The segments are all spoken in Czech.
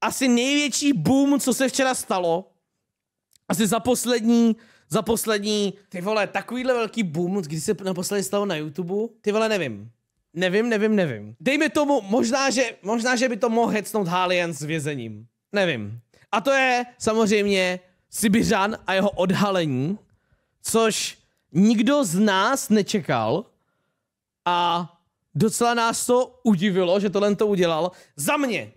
asi největší boom, co se včera stalo. Asi za poslední, za poslední, ty vole, takovýhle velký boom, kdy se naposledy stalo na YouTube, ty vole, nevím. Nevím, nevím, nevím. Dejme tomu, možná, že, možná, že by to mohl hecnout Halian s vězením. Nevím. A to je samozřejmě Sibiřan a jeho odhalení, což nikdo z nás nečekal a docela nás to udivilo, že tohle to udělal. Za mě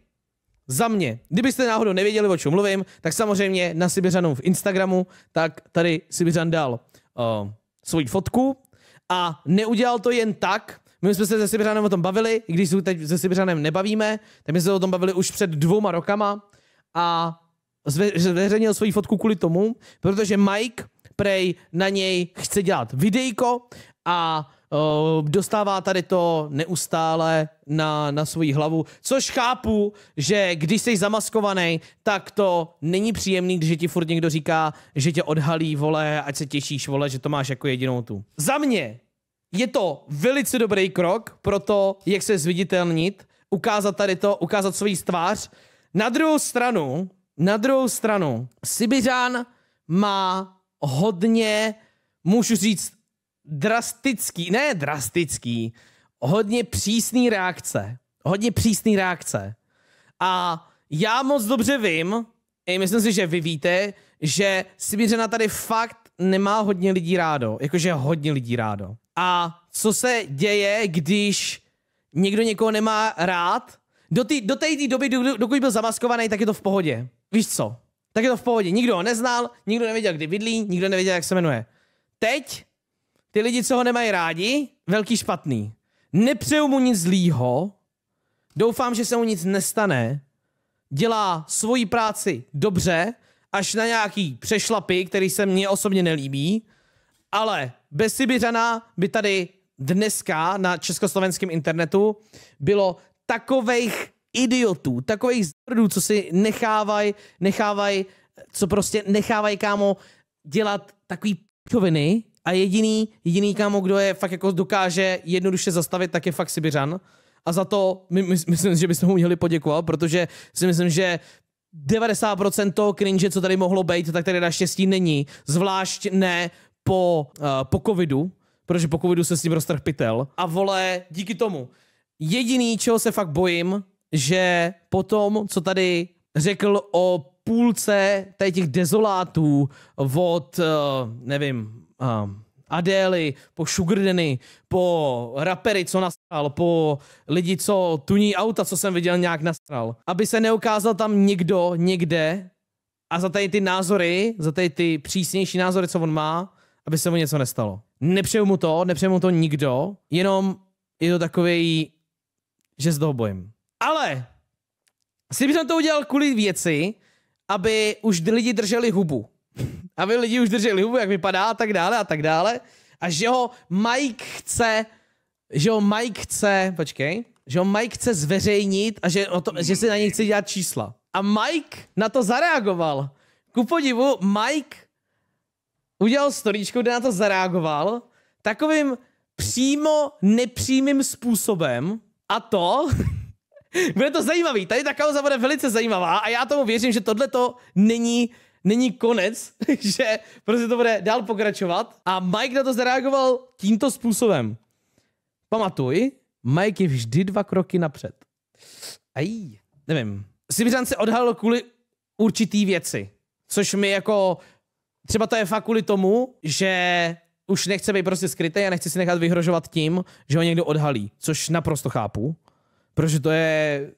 za mě, kdybyste náhodou nevěděli, o čem mluvím, tak samozřejmě na Sibiřanu v Instagramu, tak tady Sibiřan dal uh, svoji fotku a neudělal to jen tak, my jsme se se Sibiřanem o tom bavili, i když se teď se Sibiřanem nebavíme, tak my jsme se o tom bavili už před dvouma rokama a zveřejnil svoji fotku kvůli tomu, protože Mike Prej na něj chce dělat videjko a Eh, dostává tady to neustále na, na svoji hlavu, což chápu, že když jsi zamaskovaný, tak to není příjemný, když ti furt někdo říká, že tě odhalí, vole, ať se těšíš, vole, že to máš jako jedinou tu. Za mě je to velice dobrý krok pro to, jak se zviditelnit, ukázat tady to, ukázat svoji tvář. Na druhou stranu, na druhou stranu, Sibiřan má hodně, můžu říct, drastický, ne drastický, hodně přísný reakce. Hodně přísný reakce. A já moc dobře vím, i myslím si, že vy víte, že Sibiřena tady fakt nemá hodně lidí rádo. Jakože hodně lidí rádo. A co se děje, když někdo někoho nemá rád? Do té do doby, do, dokud byl zamaskovaný, tak je to v pohodě. Víš co? Tak je to v pohodě. Nikdo ho neznal, nikdo nevěděl, kdy bydlí, nikdo nevěděl, jak se jmenuje. Teď ty lidi, co ho nemají rádi, velký špatný. Nepřeju mu nic zlýho, doufám, že se mu nic nestane, dělá svoji práci dobře, až na nějaký přešlapy, který se mně osobně nelíbí, ale bez Sibiřana by tady dneska na československém internetu bylo takových idiotů, takových zdrdů, co si nechávají, nechávají, co prostě nechávají, kámo, dělat takový p***oviny, a jediný, jediný kámo, kdo je fakt jako dokáže jednoduše zastavit, tak je fakt Sibiřan. A za to my, my, myslím, že bychom mu měli poděkovat, protože si myslím, že 90% toho cringe, co tady mohlo být, tak tady naštěstí není. Zvlášť ne po, uh, po covidu, protože po covidu se s ním roztrh pitel. A vole, díky tomu. Jediný, čeho se fakt bojím, že po tom, co tady řekl o půlce tady těch dezolátů od, eh, nevím, eh, Adély, po Sugardeny, po rapery, co nastral, po lidi, co tuní auta, co jsem viděl, nějak nastral. Aby se neukázal tam nikdo někde a za tady ty názory, za tady ty přísnější názory, co on má, aby se mu něco nestalo. Nepřeju mu to, nepřeju mu to nikdo, jenom je to takový, že z toho bojím. Ale, si bych to udělal kvůli věci, aby už lidi drželi hubu. aby lidi už drželi hubu, jak vypadá a tak dále a tak dále. A že ho Mike chce, že ho Mike chce, počkej, že ho Mike chce zveřejnit a že, o to, že si na něj chce dělat čísla. A Mike na to zareagoval. Ku podivu, Mike udělal storíčku, kde na to zareagoval takovým přímo nepřímým způsobem a to, Bude to zajímavý, tady ta kauza bude velice zajímavá a já tomu věřím, že tohle to není není konec, že prostě to bude dál pokračovat. A Mike na to zareagoval tímto způsobem. Pamatuj, Mike je vždy dva kroky napřed. Aj, nevím. Sibiřan se odhalil kvůli určitý věci, což mi jako... Třeba to je fakt kvůli tomu, že už nechce být prostě skrytý a nechce si nechat vyhrožovat tím, že ho někdo odhalí, což naprosto chápu. Protože to je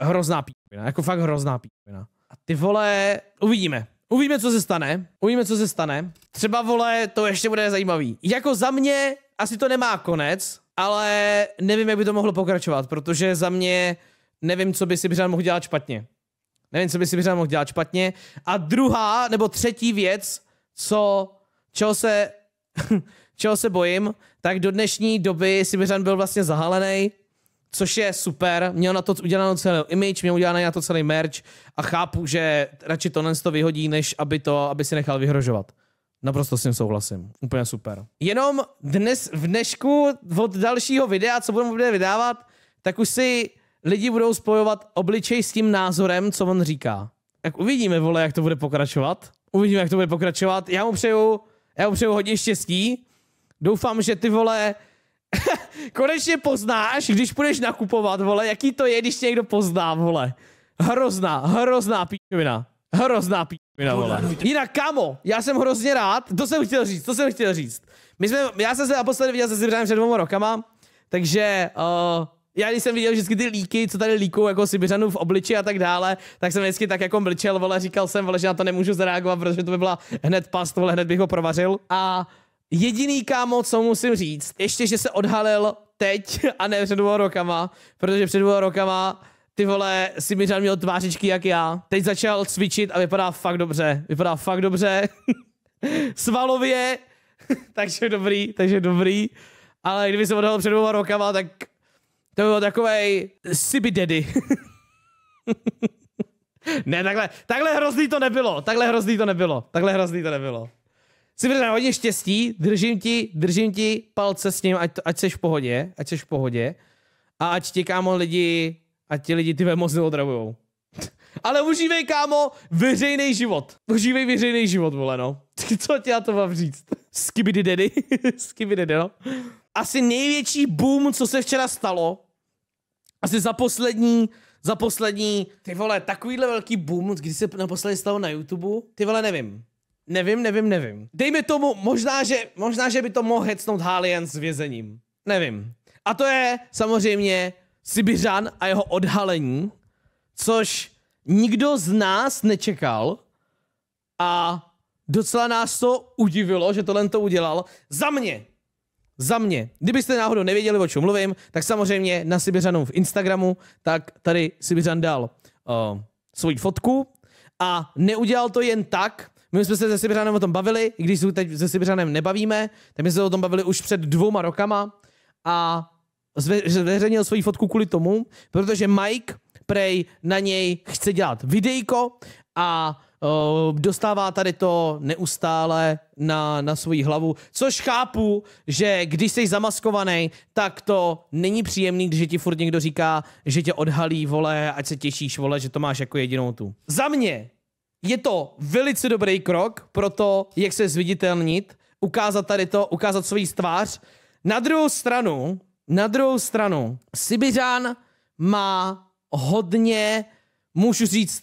hrozná píčovina, jako fakt hrozná píčovina. A ty vole, uvidíme. Uvidíme, co se stane. Uvidíme, co se stane. Třeba vole, to ještě bude zajímavý. Jako za mě, asi to nemá konec, ale nevím, jak by to mohlo pokračovat, protože za mě nevím, co by si Břan mohl dělat špatně. Nevím, co by si Břan mohl dělat špatně. A druhá, nebo třetí věc, co, čeho se, čeho se bojím, tak do dnešní doby Břan byl vlastně zahalený což je super. Měl na to udělanou celou image, měl udělaný na to celý merch a chápu, že radši tohle to vyhodí, než aby to, aby si nechal vyhrožovat. Naprosto s tím souhlasím. Úplně super. Jenom dnes, v dnešku od dalšího videa, co budeme vydávat, tak už si lidi budou spojovat obličej s tím názorem, co on říká. Tak uvidíme, vole, jak to bude pokračovat. Uvidíme, jak to bude pokračovat. Já mu přeju, já mu přeju hodně štěstí. Doufám, že ty vole, Konečně poznáš, když půjdeš nakupovat, vole, jaký to je, když tě někdo pozná, vole. Hrozná, hrozná píčovina. Hrozná píčovina, vole. Jinak, kamo, já jsem hrozně rád, to jsem chtěl říct, to jsem chtěl říct. My jsme, já jsem se naposledy viděl se Zibřánem před dvěma rokama, takže uh, já když jsem viděl vždycky ty líky, co tady líkou jako Sibiřanů v obliči a tak dále, tak jsem vždycky tak jako mlčel, vole, říkal jsem, vole, že na to nemůžu zareagovat, protože to by byla hned past, vole, hned bych ho provařil. A Jediný kámo, co musím říct, ještě, že se odhalil teď a ne před dvou rokama, protože před dvou rokama ty vole, si mi měl tvářičky jak já. Teď začal cvičit a vypadá fakt dobře. Vypadá fakt dobře. Svalově. takže dobrý, takže dobrý. Ale kdyby se odhalil před dvou rokama, tak to bylo takovej Sibi Daddy. ne, takhle, takhle hrozný to nebylo. Takhle hrozný to nebylo. Takhle hrozný to nebylo na hodně štěstí, držím ti, držím ti palce s ním, ať, ať seš v pohodě, ať seš v pohodě. A ať ti, kámo, lidi, ať ti lidi ty moc neodravujou. Ale užívej, kámo, veřejný život. Užívej veřejný život, vole, no. Co tě já to mám říct? Skibidi dedy, Skibidi dedy, no. Asi největší boom, co se včera stalo. Asi za poslední, za poslední, ty vole, takovýhle velký boom, když se naposledy stalo na YouTube, ty vole, nevím. Nevím, nevím, nevím. Dejme tomu, možná, že, možná, že by to mohl hecnout Halian s vězením. Nevím. A to je samozřejmě Sibiřan a jeho odhalení, což nikdo z nás nečekal a docela nás to udivilo, že tohle to udělal. Za mě! Za mě. Kdybyste náhodou nevěděli, o čem mluvím, tak samozřejmě na Sibiřanu v Instagramu, tak tady Sibiřan dal uh, svoji fotku a neudělal to jen tak, my jsme se se Sibiřanem o tom bavili, i když se teď se Sibiřanem nebavíme, tak my jsme se o tom bavili už před dvouma rokama a zveřejnil svoji fotku kvůli tomu, protože Mike Prej na něj chce dělat videjko a uh, dostává tady to neustále na, na svoji hlavu, což chápu, že když jsi zamaskovaný, tak to není příjemný, když ti furt někdo říká, že tě odhalí, vole, ať se těšíš, vole, že to máš jako jedinou tu. Za mě je to velice dobrý krok pro to, jak se zviditelnit, ukázat tady to, ukázat svůj tvář. Na druhou stranu, na druhou stranu, Sibiřan má hodně, můžu říct,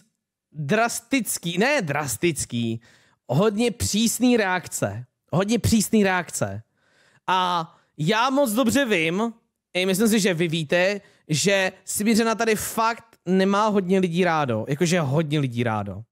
drastický, ne drastický, hodně přísný reakce. Hodně přísný reakce. A já moc dobře vím, i myslím si, že vy víte, že Sibiřana tady fakt nemá hodně lidí rádo. Jakože hodně lidí rádo.